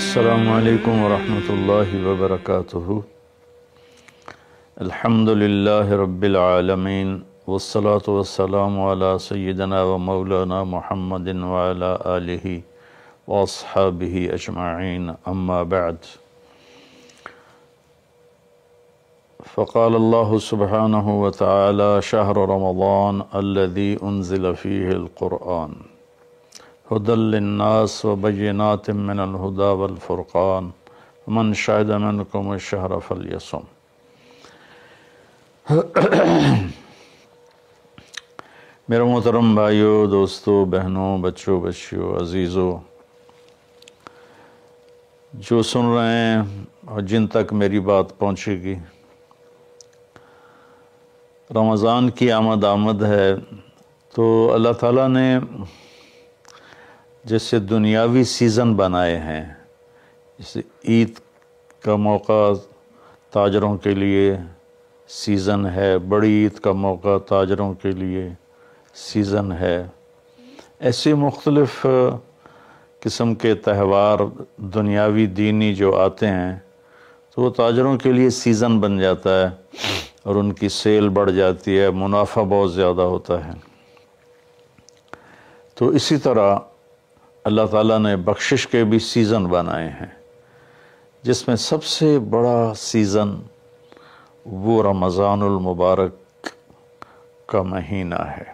السلام عليكم ورحمة الله وبركاته الحمد لله رب العالمين والصلاة والسلام على سيدنا ومولانا محمد وعلى آله وأصحابه أجمعين أما بعد فقال الله سبحانه وتعالى شهر رمضان الذي أنزل فيه القرآن हदलनास वबैनात मिनलहदा वलफ़ुरक़ान मन शाहिद शहरफल यसम मेरे मोहतरम भाइयों दोस्तों बहनों बच्चों बच्चियों अज़ीज़ों जो सुन रहे हैं और जिन तक मेरी बात पहुँचेगी रमज़ान की आमद आमद है तो अल्लाह ताला ने जैसे दुनियावी सीज़न बनाए हैं जैसे ईद का मौका ताजरों के लिए सीज़न है बड़ी ईद का मौका ताजरों के लिए सीज़न है ऐसे मुख्तलफ़ किस्म के त्यौहार दुनियावी दीनी जो आते हैं तो वो ताजरों के लिए सीज़न बन जाता है और उनकी सेल बढ़ जाती है मुनाफा बहुत ज़्यादा होता है तो इसी तरह अल्लाह ताला ने बख्शिश के भी सीज़न बनाए हैं जिसमें सबसे बड़ा सीज़न वो मुबारक का महीना है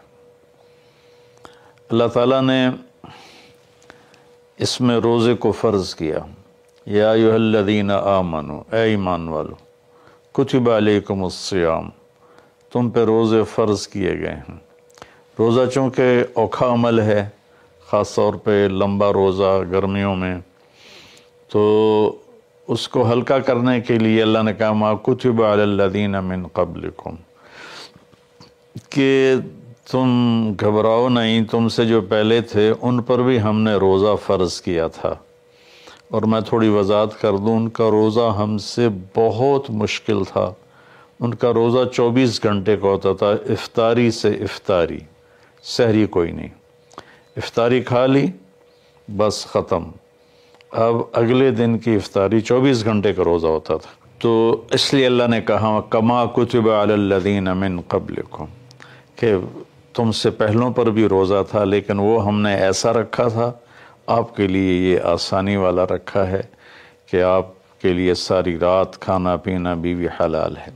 अल्लाह ताला ने इसमें रोज़े को फ़र्ज़ किया या युहल्लदीन आमनो ए ईमान वालो कुतब अलैकुमुस्सियाम तुम पे रोज़े फ़र्ज़ किए गए हैं रोज़ा चूँकि औखा अमल है ख़ास तौर पे लंबा रोज़ा गर्मियों में तो उसको हल्का करने के लिए अल्लाह ने कहा माँ कुछ बालदीन मिन कबलकुम कि तुम घबराओ नहीं तुमसे जो पहले थे उन पर भी हमने रोज़ा फ़र्ज़ किया था और मैं थोड़ी वजाहत कर दूँ उनका रोज़ा हमसे बहुत मुश्किल था उनका रोज़ा 24 घंटे का होता था इफ्तारी से इफ्तारी सहरी कोई नहीं इफ्तारी खा ली बस ख़त्म अब अगले दिन की इफ्तारी 24 घंटे का रोज़ा होता था तो इसलिए अल्लाह ने कहा कमा कुतुब अलदीन अमिन कबल को कि तुमसे पहलों पर भी रोज़ा था लेकिन वो हमने ऐसा रखा था आपके लिए ये आसानी वाला रखा है कि आपके लिए सारी रात खाना पीना बीवी हलाल है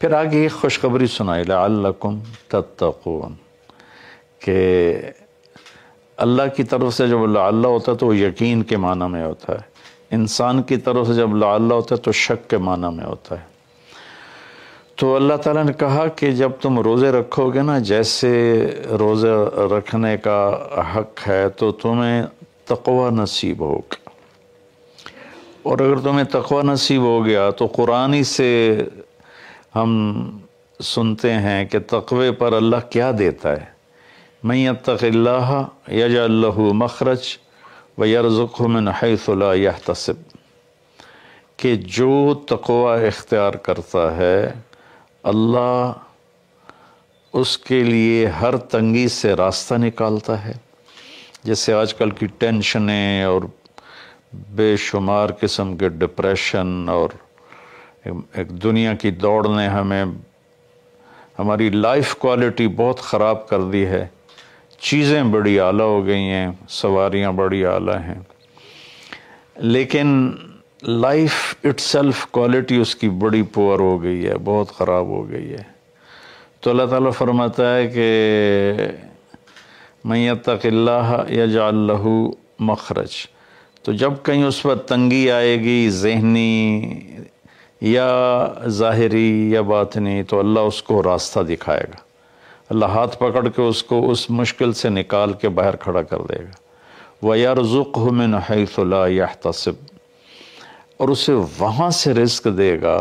फिर आगे एक खुशखबरी सुनाई लाकुम तत्कून के अल्लाह की तरफ से जब लाला होता है तो वो यकीन के माना में होता है इंसान की तरफ से जब लाला होता है तो शक के माना में होता है तो अल्लाह ताला ने कहा कि जब तुम रोज़े रखोगे ना जैसे रोज़े रखने का हक है तो तुम्हें तकवा नसीब होगा और अगर तुम्हें तकवा नसीब हो गया तो कुरानी से हम सुनते हैं कि तकवे पर अल्लाह क्या देता है मैं अब तक यजल्लु मखरज व यरज़ुमिन हैसला तसब कि जो तकवा इख्तियार करता है अल्लाह उसके लिए हर तंगी से रास्ता निकालता है जैसे आजकल की टेंशनें और बेशुमार किस्म के डिप्रेशन और एक दुनिया की दौड़ ने हमें हमारी लाइफ क्वालिटी बहुत ख़राब कर दी है चीज़ें बड़ी आला हो गई हैं सवारियाँ बड़ी आला हैं लेकिन लाइफ इट्सल्फ क्वालिटी उसकी बड़ी पुअर हो गई है बहुत ख़राब हो गई है तो अल्लाह ताला फरमाता है कि मैं तकिल्ला या जालहू मखरज तो जब कहीं उस पर तंगी आएगी जहनी या ज़ाहरी या बातनी तो अल्लाह उसको रास्ता दिखाएगा अल्लाह हाथ पकड़ के उसको उस मुश्किल से निकाल के बाहर खड़ा कर देगा व यारजुक हमिन हैसला तसब और उसे वहाँ से रिस्क देगा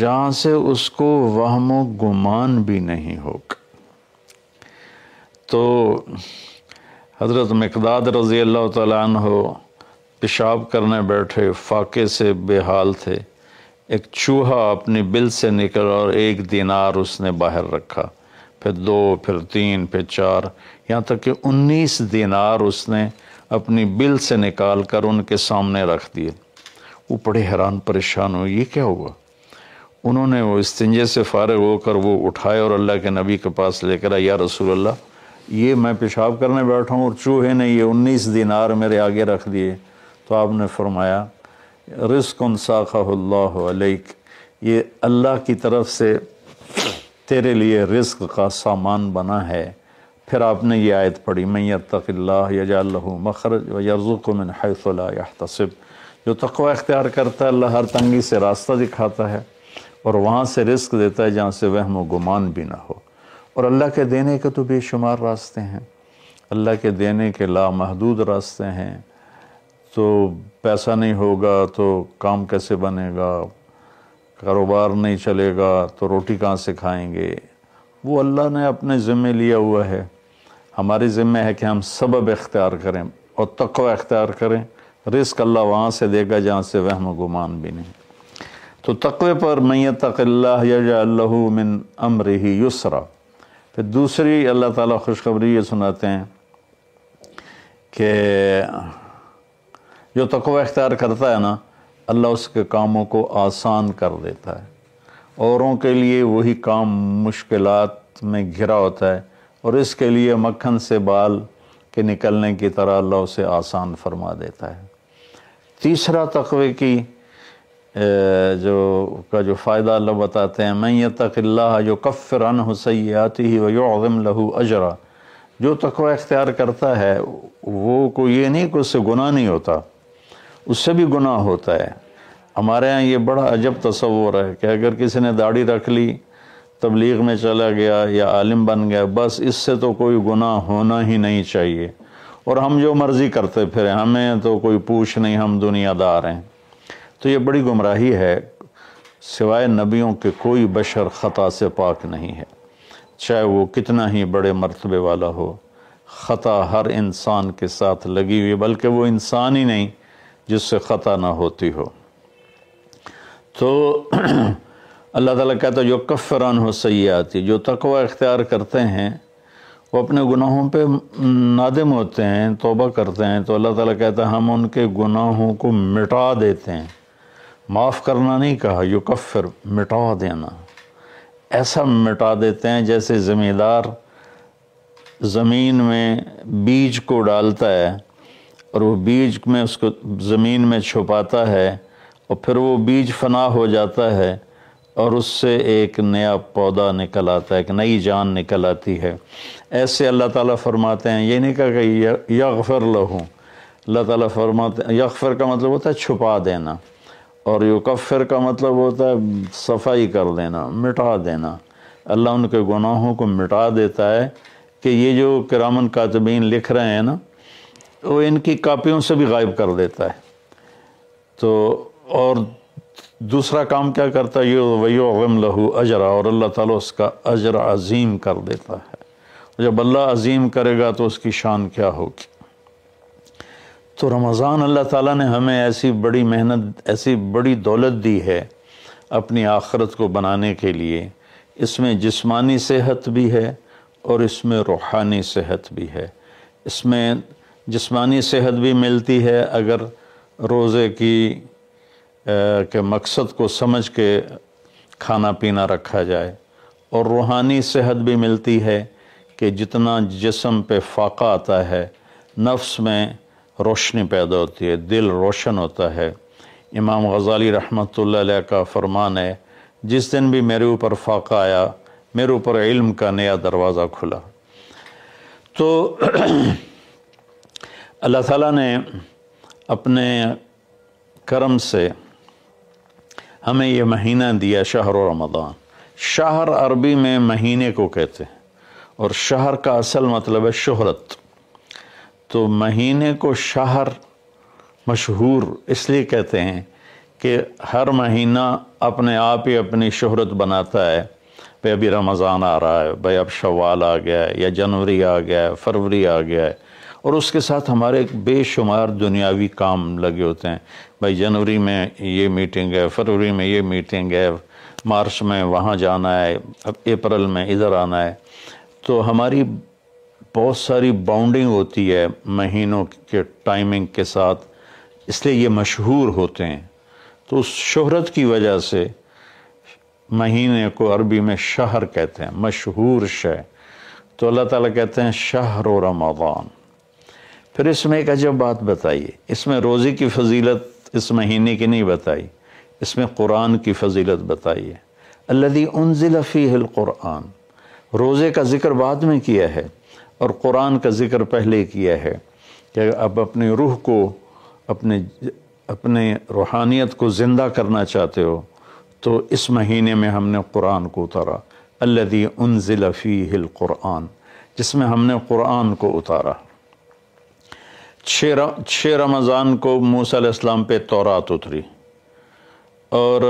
जहाँ से उसको वहम गुमान भी नहीं होगा तो हज़रत मकदाद रज़ी अल्लाह तन हो पेशाब करने बैठे फाके से बेहाल थे एक चूहा अपनी बिल से निकल और एक दिनार उसने बाहर रखा फिर दो फिर तीन फिर चार यहाँ तक कि उन्नीस दिनार उसने अपनी बिल से निकाल कर उनके सामने रख दिए वो बड़े हैरान परेशान हुए ये क्या हुआ उन्होंने वो इस्तंजे से फारग होकर वो उठाए और अल्लाह के नबी के पास लेकर या रसूल अल्लाह ये मैं पेशाब करने बैठा हूँ और चूहे ने ये उन्नीस दिनार मेरे आगे रख दिए तो आपने फरमाया रिस्कन साखल्लाक ये अल्लाह की तरफ से तेरे लिए रिस्क का सामान बना है फिर आपने ये आयत पढ़ी मैं तकिल्ला यजाल्लू मखरज व यर्जुकमिन तसब जो तकवा अख्तियार करता है अल्लाह हर तंगी से रास्ता दिखाता है और वहाँ से रिस्क देता है जहाँ से वहम गुमान भी ना हो और अल्लाह के देने के तो बेशुमार रास्ते हैं अल्लाह के देने के लामहदूद रास्ते हैं तो पैसा नहीं होगा तो काम कैसे बनेगा कारोबार नहीं चलेगा तो रोटी कहाँ से खाएंगे वो अल्लाह ने अपने ज़िम्मे लिया हुआ है हमारे ज़िम्मे है कि हम सबब इख्तियार करें और तकवा इख्तियार करें रिस्क अल्लाह वहाँ से देगा जहाँ से वहम गुमान भी नहीं तो तकवे पर मैं तकल्लामिन अमर ही युसरा फिर दूसरी अल्लाह ताला खुशखबरी ये सुनाते हैं कि जो तकवा इख्तियार करता है ना अल्लाह उसके कामों को आसान कर देता है औरों के लिए वही काम मुश्किल में घिरा होता है और इसके लिए मक्खन से बाल के निकलने की तरह अल्लाह उसे आसान फरमा देता है तीसरा तकवे की जो का जो फ़ायदा अल्लाह बताते हैं मैं ये तकल्ला जो कफ़र अन आती ही वम लहू अजरा जो तकवा इख्तियार करता है वो को ये नहीं कि उससे गुनाह नहीं होता उससे भी गुनाह होता है हमारे यहाँ ये बड़ा अजब तस्वर है कि अगर किसी ने दाढ़ी रख ली तबलीग में चला गया या आलिम बन गया बस इससे तो कोई गुनाह होना ही नहीं चाहिए और हम जो मर्ज़ी करते फिर हमें तो कोई पूछ नहीं हम दुनियादार हैं तो ये बड़ी गुमराही है सिवाय नबियों के कोई बशर ख़ता से पाक नहीं है चाहे वो कितना ही बड़े मरतबे वाला हो ख़ता हर इंसान के साथ लगी हुई बल्कि वो इंसान ही नहीं जिससे ख़ता ना होती हो तो अल्लाह ताला कहता है जो कफ़रान हो सही आती जो तकवा इख्तियार करते हैं वो अपने गुनाहों पे नादिम होते हैं तोबा करते हैं तो अल्लाह ताला कहता है हम उनके गुनाहों को मिटा देते हैं माफ़ करना नहीं कहा यो कफ़र मिटा देना ऐसा मिटा देते हैं जैसे ज़मींदार ज़मीन में बीज को डालता है और वो बीज में उसको ज़मीन में छुपाता है और फिर वो बीज फना हो जाता है और उससे एक नया पौधा निकल आता है एक नई जान निकल आती है ऐसे अल्लाह ताला फरमाते हैं ये नहीं कहा कि यगफ़र लहूँ अल्लाह ताला फरमाते हैं यगफ़र का मतलब होता है छुपा देना और युकफ़र का मतलब होता है सफाई कर देना मिटा देना अल्लाह उनके गुनाहों को मिटा देता है कि ये जो करामन कातबीन लिख रहे हैं ना वो इनकी कापियों से भी गायब कर देता है तो और दूसरा काम क्या करता है ये गम लहू अजरा और अल्लाह ताला उसका अजर अजीम कर देता है तो जब अल्लाह अजीम करेगा तो उसकी शान क्या होगी तो रमज़ान अल्लाह ताला ने हमें ऐसी बड़ी मेहनत ऐसी बड़ी दौलत दी है अपनी आखरत को बनाने के लिए इसमें जिस्मानी सेहत भी है और इसमें रूहानी सेहत भी है इसमें जिस्मानी सेहत भी मिलती है अगर रोज़े की के मकसद को समझ के खाना पीना रखा जाए और रूहानी सेहत भी मिलती है कि जितना जिसम पे फाका आता है नफ्स में रोशनी पैदा होती है दिल रोशन होता है इमाम गज़ाली रहमत का फरमान है जिस दिन भी मेरे ऊपर फाका आया मेरे ऊपर इल्म का नया दरवाज़ा खुला तो अल्लाह ताला ने अपने करम से हमें यह महीना दिया शहर रमदान शहर अरबी में महीने को कहते हैं और शहर का असल मतलब है शहरत तो महीने को शहर मशहूर इसलिए कहते हैं कि हर महीना अपने आप ही अपनी शहरत बनाता है भाई अभी रमज़ान आ रहा है भाई अब शवाल आ गया है या जनवरी आ गया है फरवरी आ गया है और उसके साथ हमारे बेशुमार दुनियावी काम लगे होते हैं भाई जनवरी में ये मीटिंग है फरवरी में ये मीटिंग है मार्च में वहाँ जाना है अप्रैल में इधर आना है तो हमारी बहुत सारी बाउंडिंग होती है महीनों के टाइमिंग के साथ इसलिए ये मशहूर होते हैं तो उस शहरत की वजह से महीने को अरबी में शहर कहते हैं मशहूर शह तो अल्लाह ताला कहते हैं शहर रमदान फिर इसमें एक अजब बात बताइए इसमें रोज़े की फजीलत इस महीने की नहीं बताई इसमें कुरान की फजीलत बताइए अल्लदी उनजिल फ़ील कुरान रोज़े का ज़िक्र बाद में किया है और कुरान का ज़िक्र पहले किया है कि अब अपनी रूह को अपने अपने रूहानियत को ज़िंदा करना चाहते हो तो इस महीने में हमने कुरान को उतारा अल्लदी उनजिल फ़ील कुरान जिसमें हमने कुरान को उतारा छः रमज़ान को मूसा इस्लाम पे तौरात उतरी और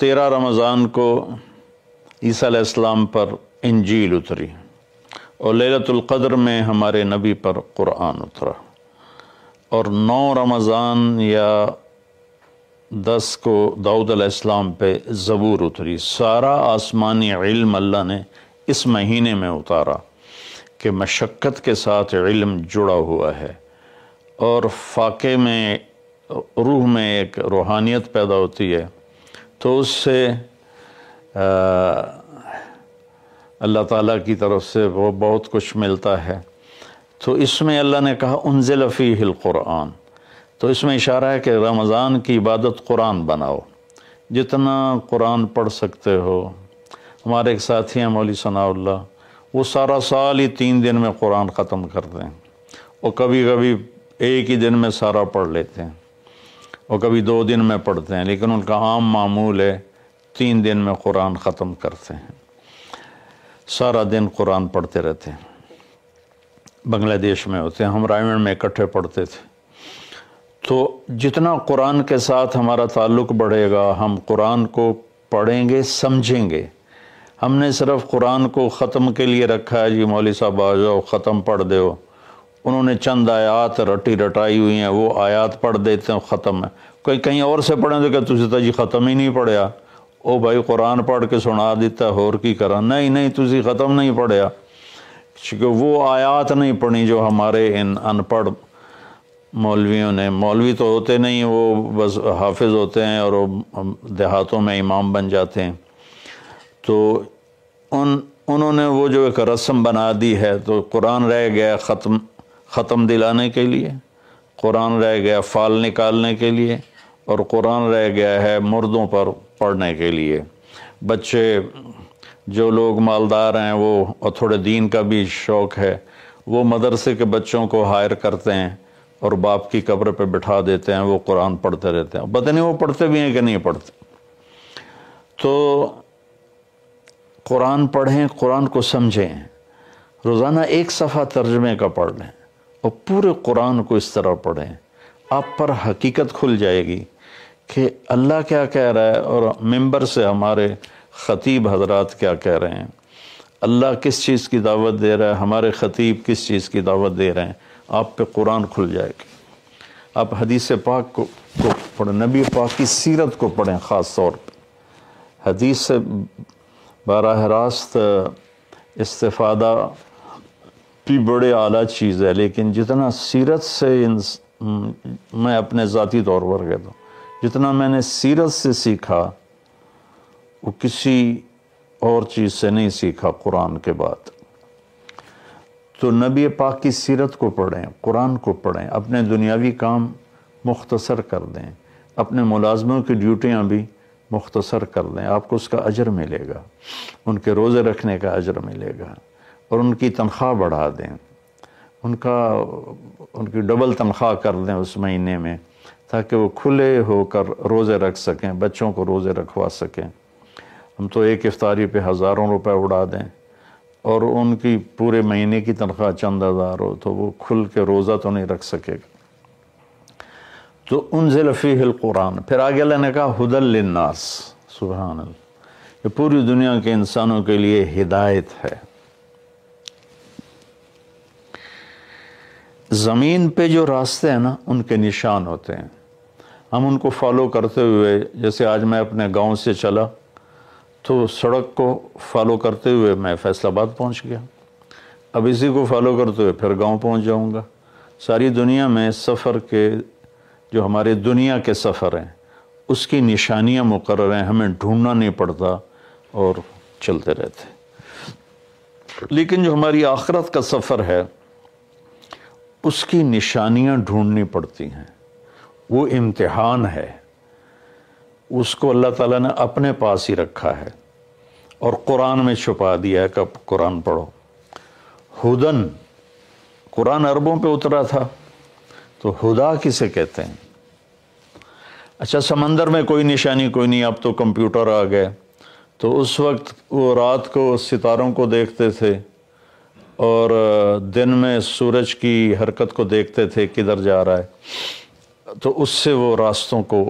तेरह रमज़ान को ईसा इस्लाम पर इंजील उतरी और लतुल्क़द्र में हमारे नबी पर कुरान उतरा और नौ रमज़ान या दस को दाऊद इस्लाम पे ज़बूर उतरी सारा आसमानी इल्म अल्लाह ने इस महीने में उतारा कि मशक्क़त के साथ इल्म जुड़ा हुआ है और फाके में रूह में एक रूहानियत पैदा होती है तो उससे अल्लाह ताला की तरफ से वो बहुत कुछ मिलता है तो इसमें अल्लाह ने कहा उनजिलफ़ी क़ुरान तो इसमें इशारा है कि रमज़ान की इबादत कुरान बनाओ जितना कुरान पढ़ सकते हो हमारे एक साथी हैं मौली सनाउल्ला वो सारा साल ही तीन दिन में कुरान ख़त्म करते हैं और कभी कभी एक ही दिन में सारा पढ़ लेते हैं और कभी दो दिन में पढ़ते हैं लेकिन उनका आम मामूल है तीन दिन में कुरान ख़त्म करते हैं सारा दिन कुरान पढ़ते रहते हैं बांग्लादेश में होते हैं हम रायण में इकट्ठे पढ़ते थे तो जितना कुरान के साथ हमारा ताल्लुक़ बढ़ेगा हम कुरान को पढ़ेंगे समझेंगे हमने सिर्फ कुरान को ख़त्म के लिए रखा है जी मौली साहब आ जाओ ख़त्म पढ़ दो उन्होंने चंद आयात रटी रटाई हुई हैं वो आयात पढ़ देते हैं ख़त्म है कोई कहीं और से पढ़े तो क्या तुझे तो जी ख़त्म ही नहीं पढ़िया ओ भाई कुरान पढ़ के सुना देता होर की करा नहीं नहीं तुझे ख़त्म नहीं पढ़िया क्योंकि वो आयात नहीं पढ़ी जो हमारे इन अनपढ़ मौलवियों ने मौलवी तो होते नहीं वो बस हाफिज़ होते हैं और वो देहातों में इमाम बन जाते हैं तो उन उन्होंने वो जो एक रस्म बना दी है तो कुरान रह गया ख़त्म ख़त्म दिलाने के लिए कुरान रह गया फाल निकालने के लिए और कुरान रह गया है मुर्दों पर पढ़ने के लिए बच्चे जो लोग मालदार हैं वो और थोड़े दीन का भी शौक़ है वो मदरसे के बच्चों को हायर करते हैं और बाप की कब्र पे बिठा देते हैं वो कुरान पढ़ते रहते हैं पता नहीं वो पढ़ते भी हैं कि नहीं पढ़ते तो कुरान पढ़ें कुरान को समझें रोज़ाना एक सफ़ा तर्जमे का पढ़ लें और पूरे कुरान को इस तरह पढ़ें आप पर हकीकत खुल जाएगी कि अल्लाह क्या कह रहा है और मेंबर से हमारे ख़तीब हजरात क्या कह रहे हैं अल्लाह किस चीज़ की दावत दे रहा है हमारे ख़तीब किस चीज़ की दावत दे रहे हैं आप पे कुरान खुल जाएगी आप हदीस पाक को, को पढ़ें नबी पाक की सीरत को पढ़ें ख़ास तौर पर हदीस बराह रास्त इस्तादा भी बड़े आला चीज़ है लेकिन जितना सीरत से इंस मैं अपने ज़ाती तौर पर कहता हूँ जितना मैंने सीरत से सीखा वो किसी और चीज़ से नहीं सीखा कुरान के बाद तो नबी पाक की सीरत को पढ़ें कुरान को पढ़ें अपने दुनियावी काम मुख्तसर कर दें अपने मुलाजमों की ड्यूटियाँ भी मुख्तसर कर दें आपको उसका अजर मिलेगा उनके रोज़े रखने का अजर मिलेगा और उनकी तनख्वाह बढ़ा दें उनका उनकी डबल तनख्वाह कर दें उस महीने में ताकि वो खुले होकर रोज़े रख सकें बच्चों को रोज़े रखवा सकें हम तो एक इफ्तारी पे हज़ारों रुपए उड़ा दें और उनकी पूरे महीने की तनख्वाह चंद हज़ार हो तो वो खुल के रोज़ा तो नहीं रख सकेगा तो उन कुरान फिर आगे अल्लाह ने कहा हदलनास सुबहान ये पूरी दुनिया के इंसानों के लिए हिदायत है ज़मीन पे जो रास्ते हैं ना उनके निशान होते हैं हम उनको फॉलो करते हुए जैसे आज मैं अपने गांव से चला तो सड़क को फॉलो करते हुए मैं फैसलाबाद पहुंच गया अब इसी को फॉलो करते हुए फिर गांव पहुंच जाऊंगा सारी दुनिया में सफ़र के जो हमारे दुनिया के सफ़र हैं उसकी निशानियाँ मुकर हैं हमें ढूंढना नहीं पड़ता और चलते रहते लेकिन जो हमारी आखरत का सफ़र है उसकी निशानियाँ ढूंढनी पड़ती हैं वो इम्तिहान है उसको अल्लाह ताला ने अपने पास ही रखा है और कुरान में छुपा दिया है कब कुरान पढ़ो हुदन कुरान अरबों पे उतरा था तो हुदा किसे कहते हैं अच्छा समंदर में कोई निशानी कोई नहीं अब तो कंप्यूटर आ गए तो उस वक्त वो रात को सितारों को देखते थे और दिन में सूरज की हरकत को देखते थे किधर जा रहा है तो उससे वो रास्तों को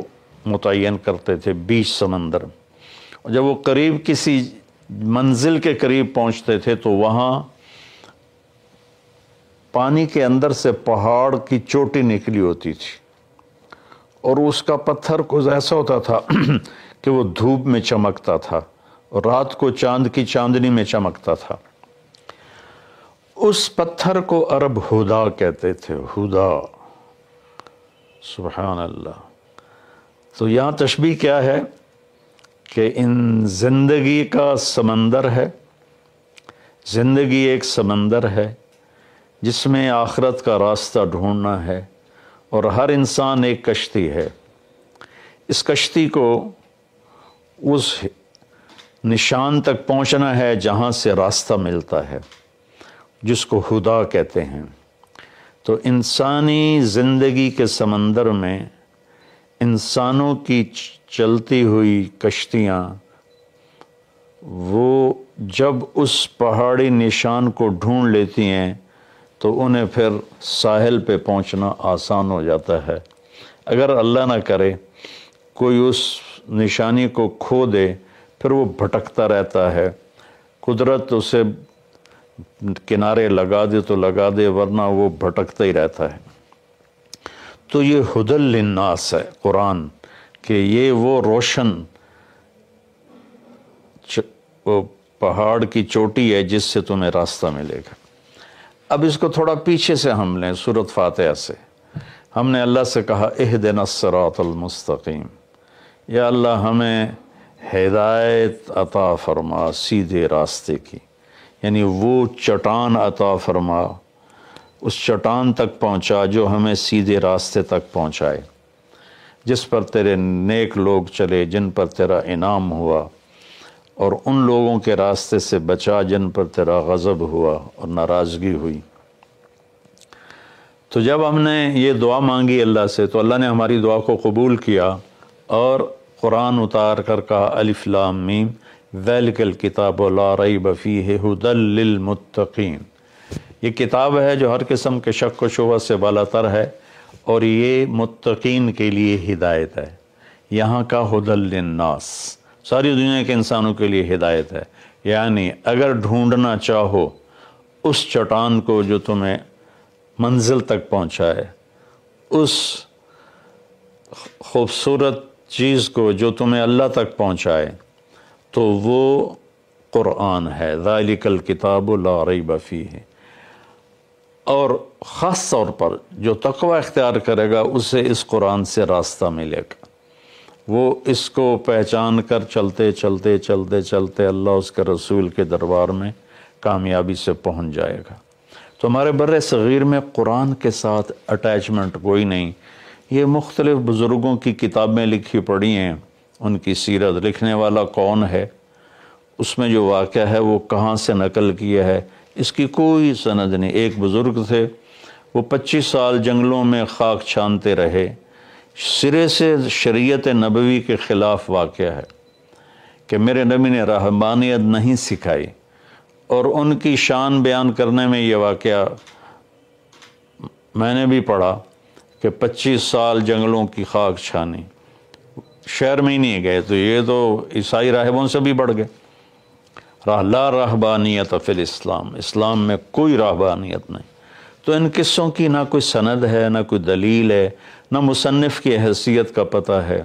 मुतन करते थे बीच समंदर जब वो करीब किसी मंजिल के करीब पहुंचते थे तो वहाँ पानी के अंदर से पहाड़ की चोटी निकली होती थी और उसका पत्थर कुछ ऐसा होता था कि वो धूप में चमकता था और रात को चांद की चांदनी में चमकता था उस पत्थर को अरब हुदा कहते थे हुदा सुबहान अल्लाह तो यहाँ तशबी क्या है कि इन ज़िंदगी का समंदर है ज़िंदगी एक समंदर है जिसमें आखरत का रास्ता ढूंढना है और हर इंसान एक कश्ती है इस कश्ती को उस निशान तक पहुंचना है जहां से रास्ता मिलता है जिसको हुदा कहते हैं तो इंसानी ज़िंदगी के समंदर में इंसानों की चलती हुई कश्तियाँ वो जब उस पहाड़ी निशान को ढूंढ लेती हैं तो उन्हें फिर साहिल पे पहुंचना आसान हो जाता है अगर अल्लाह ना करे कोई उस निशानी को खो दे फिर वो भटकता रहता है कुदरत उसे किनारे लगा दे तो लगा दे वरना वो भटकता ही रहता है तो ये हदलनास है कुरान कि ये वो रोशन वो पहाड़ की चोटी है जिससे तुम्हें रास्ता मिलेगा अब इसको थोड़ा पीछे से हम लें सूरत फातह से हमने अल्लाह से कहा एह दिन सरातमस्तकीम या अल्लाह हमें हिदायत अता फरमा सीधे रास्ते की यानी वो चटान अता फरमा उस चटान तक पहुंचा जो हमें सीधे रास्ते तक पहुंचाए जिस पर तेरे नेक लोग चले जिन पर तेरा इनाम हुआ और उन लोगों के रास्ते से बचा जिन पर तेरा गज़ब हुआ और नाराज़गी हुई तो जब हमने ये दुआ मांगी अल्लाह से तो अल्लाह ने हमारी दुआ को कबूल किया और कुरान उतार कर कहा अलिफ्लाम मीम वैलकल किताब ला रई बफ़ी हदलमतकीन ये किताब है जो हर किस्म के शक व शुबा से बालातर है और ये मुतकीन के लिए हिदायत है यहाँ का हदलनास सारी दुनिया के इंसानों के लिए हिदायत है यानी अगर ढूंढना चाहो उस चट्टान को जो तुम्हें मंजिल तक पहुँचाए उस खूबसूरत चीज़ को जो तुम्हें अल्लाह तक पहुंचाए तो वो क़ुरान है ज़ालिकल किताब लारी बफ़ी है और ख़ास तौर पर जो तकवा इख्तियार करेगा उसे इस कुरान से रास्ता मिलेगा वो इसको पहचान कर चलते चलते चलते चलते अल्लाह उसके रसूल के दरबार में कामयाबी से पहुंच जाएगा तो हमारे बर सग़ीर में कुरान के साथ अटैचमेंट कोई नहीं ये मुख्तलिफ़ बुज़ुर्गों की किताबें लिखी पड़ी हैं उनकी सीरत लिखने वाला कौन है उसमें जो वाक़ है वो कहाँ से नकल किया है इसकी कोई सनद नहीं एक बुज़ुर्ग थे वो पच्चीस साल जंगलों में खाक छानते रहे सिरे से शरीयत नबवी के ख़िलाफ़ वाक़ है कि मेरे नबी ने रहबानियत नहीं सिखाई और उनकी शान बयान करने में ये वाक़ मैंने भी पढ़ा कि 25 साल जंगलों की खाक छानी शहर में ही नहीं गए तो ये तो ईसाई राहबों से भी बढ़ गए रह ला रहबानियत फ़िल इस्लाम इस्लाम में कोई रहबानियत नहीं तो इन किस्सों की ना कोई सनद है ना कोई दलील है ना मुसनफ़ की हैसियत का पता है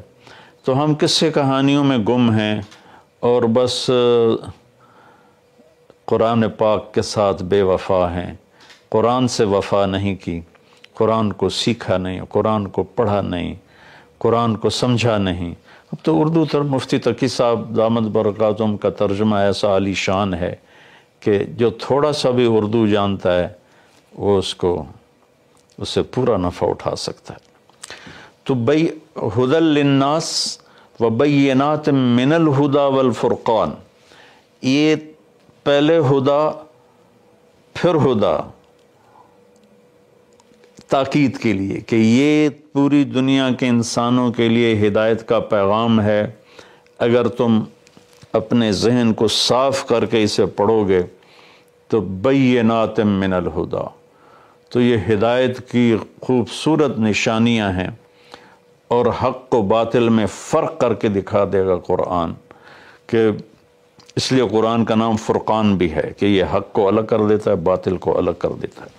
तो हम किस्से कहानियों में गुम हैं और बस कुरान पाक के साथ बेवफा हैं कुरान से वफा नहीं की कुरान को सीखा नहीं कुरान को पढ़ा नहीं कुरान को समझा नहीं अब तो उर्दू तर मुफ्ती तकी साहब दामद बरकातम का तर्जमा ऐसा आली शान है कि जो थोड़ा सा भी उर्दू जानता है वो उसको उससे पूरा नफ़ा उठा सकता है तो बई हदलन्नास व बैनात मिनल हुदा वलफ़ुरक़ान ये पहले हुदा फिर हुदा ताक़द के लिए कि ये पूरी दुनिया के इंसानों के लिए हिदायत का पैगाम है अगर तुम अपने जहन को साफ़ करके इसे पढ़ोगे तो बैनात मिनल हुदा तो ये हिदायत की खूबसूरत निशानियां हैं और हक को बातिल में फ़र्क करके दिखा देगा कुरान के इसलिए कुरान का नाम फ़ुरक़ान भी है कि ये हक को अलग कर देता है बातिल को अलग कर देता है